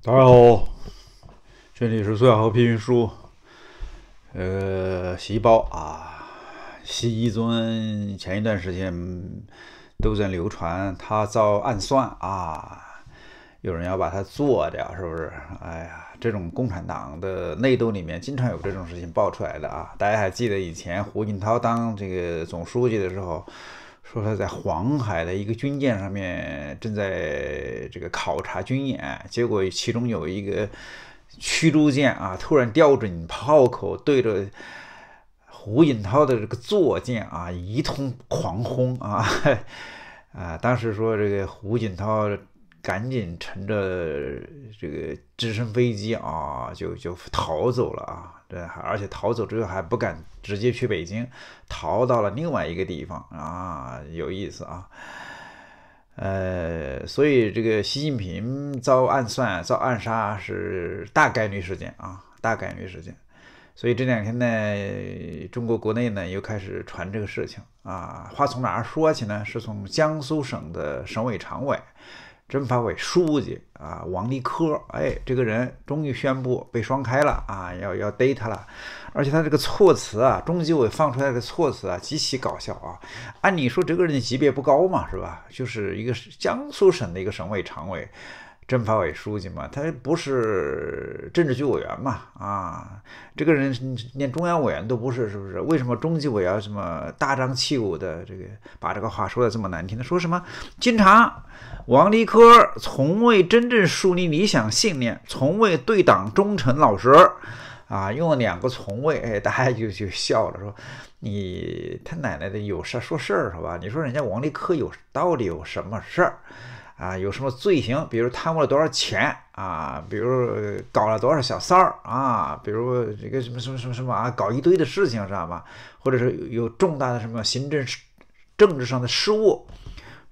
大家好，这里是苏小拼评书。呃，习包啊，习尊前一段时间都在流传他遭暗算啊，有人要把他做掉，是不是？哎呀，这种共产党的内斗里面经常有这种事情爆出来的啊。大家还记得以前胡锦涛当这个总书记的时候？说他在黄海的一个军舰上面正在这个考察军演，结果其中有一个驱逐舰啊，突然调准炮口对着胡锦涛的这个坐舰啊，一通狂轰啊 啊！当时说这个胡锦涛。赶紧乘着这个直升飞机啊，就就逃走了啊！这而且逃走之后还不敢直接去北京，逃到了另外一个地方啊，有意思啊！呃，所以这个习近平遭暗算、遭暗杀是大概率事件啊，大概率事件。所以这两天呢，中国国内呢又开始传这个事情啊。话从哪儿说起呢？是从江苏省的省委常委。政法委书记啊，王立科，哎，这个人终于宣布被双开了啊，要要逮他了，而且他这个措辞啊，中纪委放出来的措辞啊，极其搞笑啊。按理说这个人的级别不高嘛，是吧？就是一个江苏省的一个省委常委。政法委书记嘛，他不是政治局委员嘛？啊，这个人连中央委员都不是，是不是？为什么中纪委要什么大张旗鼓的这个把这个话说的这么难听？他说什么，经常王立科从未真正树立理想信念，从未对党忠诚老实，啊，用了两个从未，哎，大家就就笑了，说你他奶奶的有事儿说事儿是吧？你说人家王立科有到底有什么事儿？啊，有什么罪行？比如贪污了多少钱？啊，比如搞了多少小三儿？啊，比如这个什么什么什么什么啊，搞一堆的事情，知道吗？或者是有重大的什么行政、政治上的失误，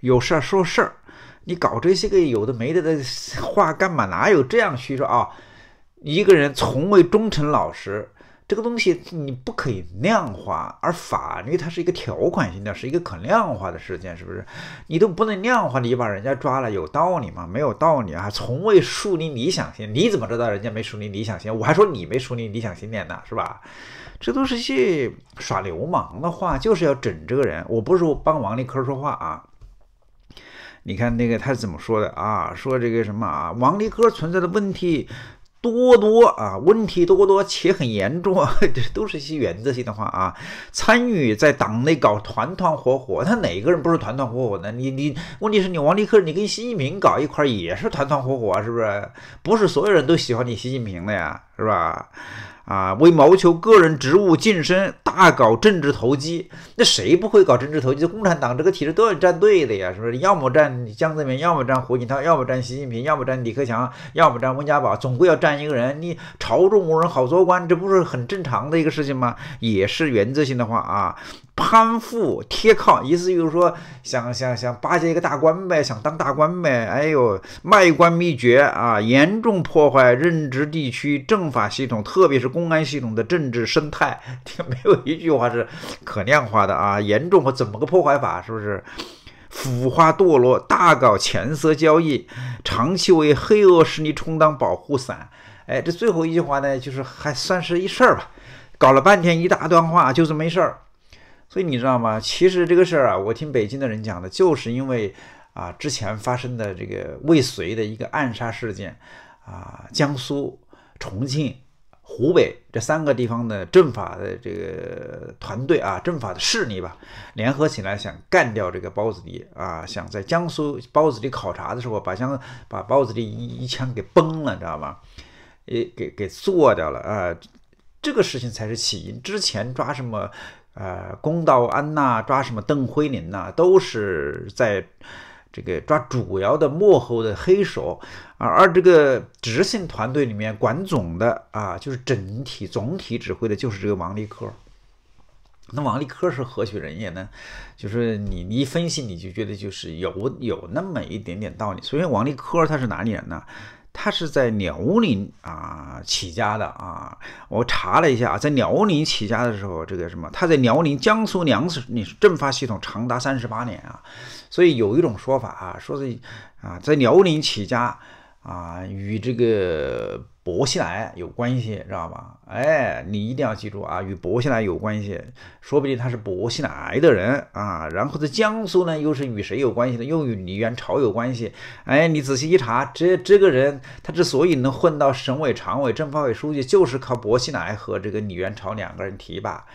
有事儿说事儿。你搞这些个有的没的的话，干嘛？哪有这样虚说啊？一个人从未忠诚老实。这个东西你不可以量化，而法律它是一个条款性的，是一个可量化的事件，是不是？你都不能量化，你把人家抓了有道理吗？没有道理啊！从未树立理想型，你怎么知道人家没树立理想型？我还说你没树立理想信念呢，是吧？这都是些耍流氓的话，就是要整这个人。我不是帮王立科说话啊。你看那个他怎么说的啊？说这个什么啊？王立科存在的问题。多多啊，问题多多且很严重啊，这都是一些原则性的话啊。参与在党内搞团团伙伙，他哪个人不是团团伙伙的？你你，问题是你王立克，你跟习近平搞一块也是团团伙啊，是不是？不是所有人都喜欢你习近平的呀。是吧？啊，为谋求个人职务晋升，大搞政治投机，那谁不会搞政治投机？共产党这个体制都要站队的呀，是不是？要么站江泽民，要么站胡锦涛，要么站习近平，要么站李克强，要么站温家宝，总归要站一个人。你朝中无人好做官，这不是很正常的一个事情吗？也是原则性的话啊。攀附贴靠，意思就是说，想想想巴结一个大官呗，想当大官呗。哎呦，卖官秘诀啊！严重破坏任职地区政法系统，特别是公安系统的政治生态。没有一句话是可量化的啊！严重或怎么个破坏法？是不是腐化堕落，大搞钱色交易，长期为黑恶势力充当保护伞？哎，这最后一句话呢，就是还算是一事儿吧。搞了半天一大段话，就是没事儿。所以你知道吗？其实这个事儿啊，我听北京的人讲的，就是因为啊之前发生的这个未遂的一个暗杀事件，啊江苏、重庆、湖北这三个地方的政法的这个团队啊，政法的势力吧，联合起来想干掉这个包子弟啊，想在江苏包子弟考察的时候把江把包子弟一一枪给崩了，知道吗？诶，给给做掉了啊！这个事情才是起因。之前抓什么？呃，龚道安呐，抓什么邓辉林呐，都是在，这个抓主要的幕后的黑手啊。而这个执行团队里面管总的啊，就是整体总体指挥的就是这个王立科。那王立科是何许人也呢？就是你你一分析你就觉得就是有有那么一点点道理。所以王立科他是哪里人呢？他是在辽宁啊起家的啊，我查了一下，在辽宁起家的时候，这个什么，他在辽宁江苏粮食你是政法系统长达三十八年啊，所以有一种说法啊，说是啊在辽宁起家。啊，与这个薄熙来有关系，知道吧？哎，你一定要记住啊，与薄熙来有关系，说不定他是薄熙来的人啊。然后在江苏呢，又是与谁有关系呢？又与李元朝有关系。哎，你仔细一查，这这个人他之所以能混到省委常委、政法委书记，就是靠薄熙来和这个李元朝两个人提拔。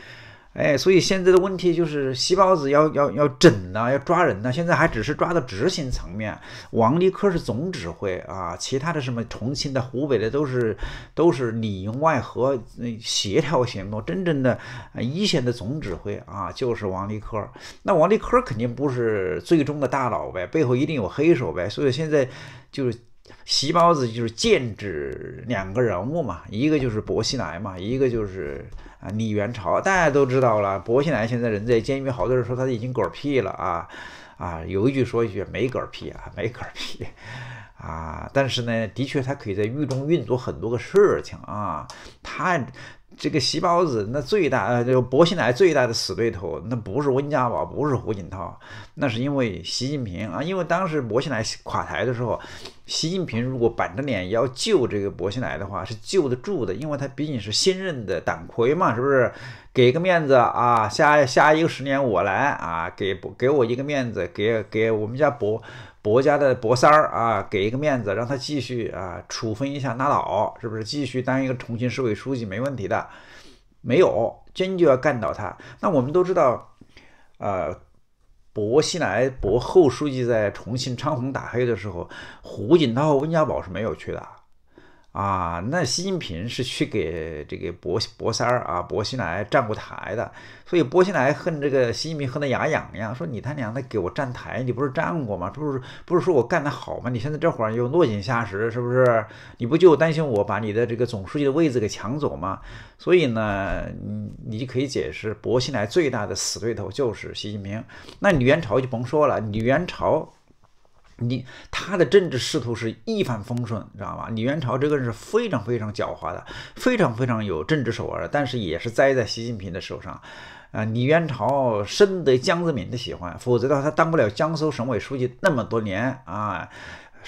哎，所以现在的问题就是细包子要要要整呢，要抓人呢。现在还只是抓到执行层面，王立科是总指挥啊，其他的什么重庆的、湖北的都是都是里应外合协调行动。真正的一线的总指挥啊，就是王立科。那王立科肯定不是最终的大佬呗，背后一定有黑手呗。所以现在就是席包子就是剑指两个人物嘛，一个就是薄熙来嘛，一个就是。啊！李元朝，大家都知道了。薄熙来现在人在监狱，好多人说他已经嗝屁了啊！啊，有一句说一句，没嗝屁啊，没嗝屁啊！但是呢，的确他可以在狱中运作很多个事情啊，他。这个习包子，那最大呃，这个薄熙来最大的死对头，那不是温家宝，不是胡锦涛，那是因为习近平啊，因为当时薄熙来垮台的时候，习近平如果板着脸要救这个薄熙来的话，是救得住的，因为他毕竟是新任的党魁嘛，是不是？给个面子啊，下下一个十年我来啊，给给我一个面子，给给我们家薄。薄家的薄三儿啊，给一个面子，让他继续啊处分一下，拉倒，是不是？继续当一个重庆市委书记没问题的，没有，坚决要干倒他。那我们都知道，呃，薄熙来、薄后书记在重庆昌红打黑的时候，胡锦涛、温家宝是没有去的。啊，那习近平是去给这个博博三儿啊，薄熙来站过台的，所以薄熙来恨这个习近平恨得牙痒痒，说你他娘的给我站台，你不是站过吗？不是不是说我干得好吗？你现在这会儿又落井下石，是不是？你不就担心我把你的这个总书记的位置给抢走吗？所以呢，你你就可以解释，薄熙来最大的死对头就是习近平。那李元朝就甭说了，李元朝。你他的政治仕途是一帆风顺，知道吗？李元朝这个人是非常非常狡猾的，非常非常有政治手腕的，但是也是栽在习近平的手上，啊！李元朝深得江泽民的喜欢，否则的话他当不了江苏省委书记那么多年啊。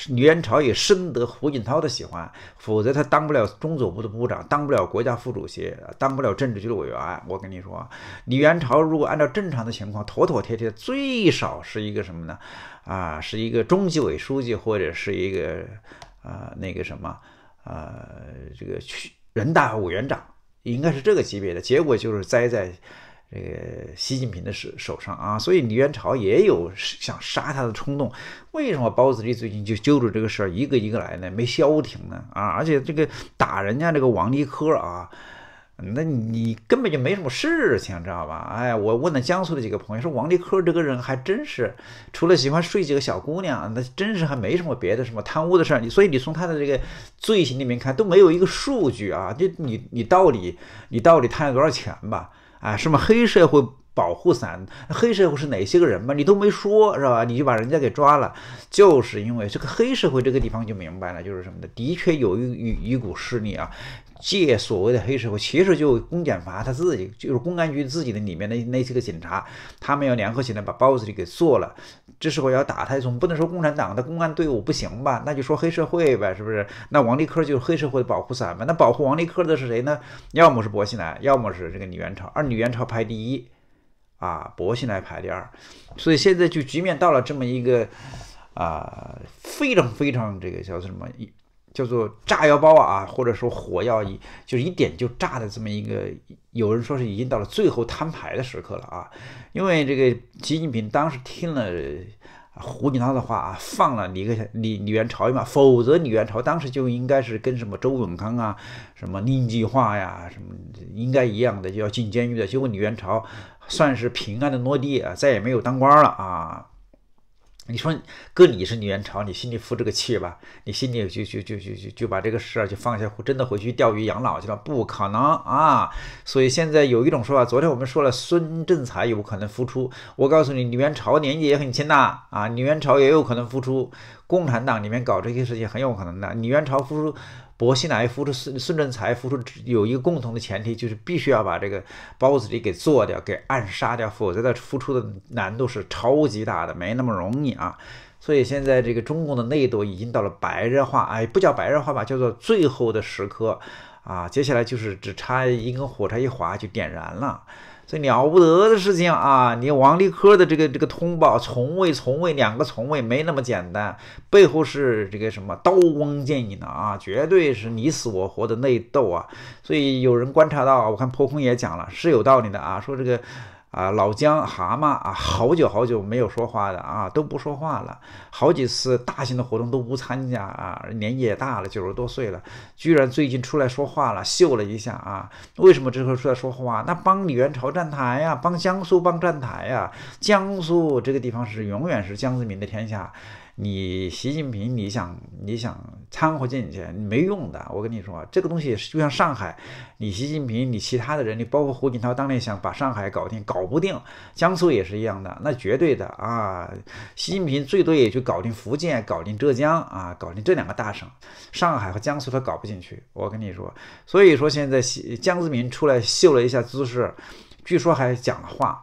李元朝也深得胡锦涛的喜欢，否则他当不了中组部的部长，当不了国家副主席，当不了政治局的委员。我跟你说，李元朝如果按照正常的情况，妥妥帖帖，最少是一个什么呢？啊，是一个中纪委书记，或者是一个啊那个什么啊这个区人大委员长，应该是这个级别的。结果就是栽在。这个习近平的手手上啊，所以李元朝也有想杀他的冲动。为什么包子里最近就揪住这个事儿一个一个来呢？没消停呢啊！而且这个打人家这个王立科啊，那你根本就没什么事情，知道吧？哎，我问了江苏的几个朋友，说王立科这个人还真是，除了喜欢睡几个小姑娘，那真是还没什么别的什么贪污的事儿。所以你从他的这个罪行里面看都没有一个数据啊，就你你到底你到底贪了多少钱吧？啊，什么黑社会保护伞？黑社会是哪些个人嘛？你都没说，是吧？你就把人家给抓了，就是因为这个黑社会这个地方就明白了，就是什么的，的确有一一一股势力啊。借所谓的黑社会，其实就公检法他自己，就是公安局自己的里面的那些个警察，他们要联合起来把包子里给做了，这时候要打他，总不能说共产党的公安队伍不行吧？那就说黑社会呗，是不是？那王立科就是黑社会的保护伞嘛？那保护王立科的是谁呢？要么是薄熙来，要么是这个李元朝，而李元朝排第一，啊，薄熙来排第二，所以现在就局面到了这么一个，啊，非常非常这个叫什么？叫做炸药包啊，或者说火药一就是一点就炸的这么一个，有人说是已经到了最后摊牌的时刻了啊，因为这个习近平当时听了胡锦涛的话啊，放了李克李李元朝一马，否则李元朝当时就应该是跟什么周永康啊、什么令计划呀、什么应该一样的就要进监狱的，结果李元朝算是平安的落地啊，再也没有当官了啊。你说，哥，你是李元朝，你心里服这个气吧？你心里就就就就就就把这个事儿就放下，真的回去钓鱼养老去了？不可能啊！所以现在有一种说法，昨天我们说了孙正才有可能复出。我告诉你，李元朝年纪也很轻呐，啊，李元朝也有可能复出。共产党里面搞这些事情很有可能的，李元朝复出。薄熙来付出，孙孙正才付出，有一个共同的前提，就是必须要把这个包子里给做掉，给暗杀掉，否则他付出的难度是超级大的，没那么容易啊。所以现在这个中共的内斗已经到了白热化，哎，不叫白热化吧，叫做最后的时刻啊。接下来就是只差一根火柴一划就点燃了。这了不得的事情啊！你王立科的这个这个通报，从未从未两个从未没那么简单，背后是这个什么刀光剑影的啊，绝对是你死我活的内斗啊！所以有人观察到，我看破空也讲了，是有道理的啊，说这个。啊，老姜蛤蟆啊，好久好久没有说话的啊，都不说话了，好几次大型的活动都不参加啊，年纪也大了，九十多岁了，居然最近出来说话了，秀了一下啊，为什么这会儿出来说话？那帮李元朝站台呀，帮江苏帮站台呀，江苏这个地方是永远是江泽民的天下。你习近平，你想你想掺和进去没用的。我跟你说，这个东西就像上海，你习近平，你其他的人，你包括胡锦涛当年想把上海搞定，搞不定。江苏也是一样的，那绝对的啊。习近平最多也就搞定福建，搞定浙江啊，搞定这两个大省，上海和江苏他搞不进去。我跟你说，所以说现在习江泽民出来秀了一下姿势，据说还讲了话。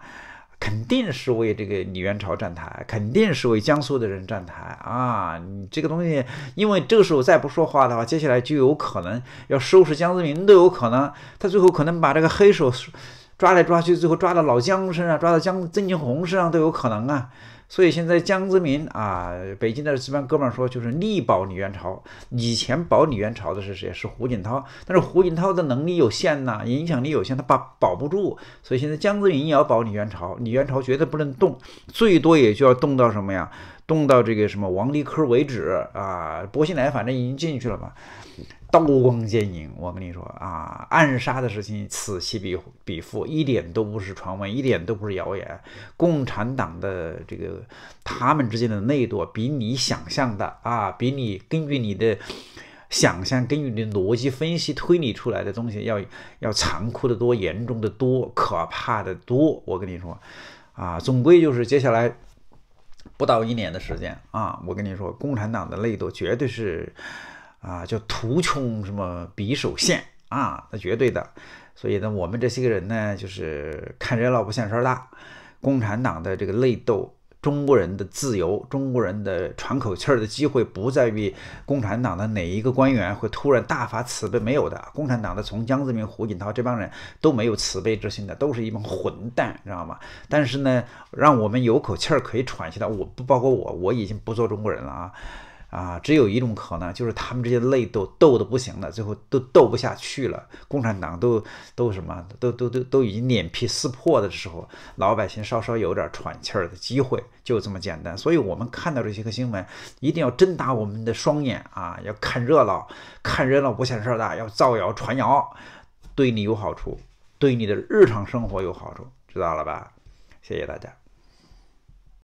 肯定是为这个李元朝站台，肯定是为江苏的人站台啊！你这个东西，因为这个时候再不说话的话，接下来就有可能要收拾江泽民都有可能，他最后可能把这个黑手抓来抓去，最后抓到老江身上，抓到江曾庆红身上都有可能啊。所以现在江泽民啊，北京的值班哥们儿说，就是力保李元朝。以前保李元朝的是谁？是胡锦涛。但是胡锦涛的能力有限呐，影响力有限，他保保不住。所以现在江泽民也要保李元朝，李元朝绝对不能动，最多也就要动到什么呀？动到这个什么王立科为止啊。薄熙来反正已经进去了嘛。刀光剑影，我跟你说啊，暗杀的事情此起彼彼伏，一点都不是传闻，一点都不是谣言。共产党的这个他们之间的内斗，比你想象的啊，比你根据你的想象、根据你的逻辑分析推理出来的东西要要残酷的多，严重的多，可怕的多。我跟你说啊，总归就是接下来不到一年的时间啊，我跟你说，共产党的内斗绝对是。啊，叫图穷什么匕首现啊，那绝对的。所以呢，我们这些个人呢，就是看热闹不嫌事儿大。共产党的这个内斗，中国人的自由，中国人的喘口气儿的机会，不在于共产党的哪一个官员会突然大发慈悲，没有的。共产党的从江泽民、胡锦涛这帮人都没有慈悲之心的，都是一帮混蛋，知道吗？但是呢，让我们有口气儿可以喘息的，我不包括我，我已经不做中国人了啊。啊，只有一种可能，就是他们这些内斗斗的不行了，最后都斗不下去了，共产党都都什么，都都都都已经脸皮撕破的时候，老百姓稍稍有点喘气儿的机会，就这么简单。所以我们看到这些个新闻，一定要睁大我们的双眼啊，要看热闹，看热闹不嫌事儿大，要造谣传谣，对你有好处，对你的日常生活有好处，知道了吧？谢谢大家。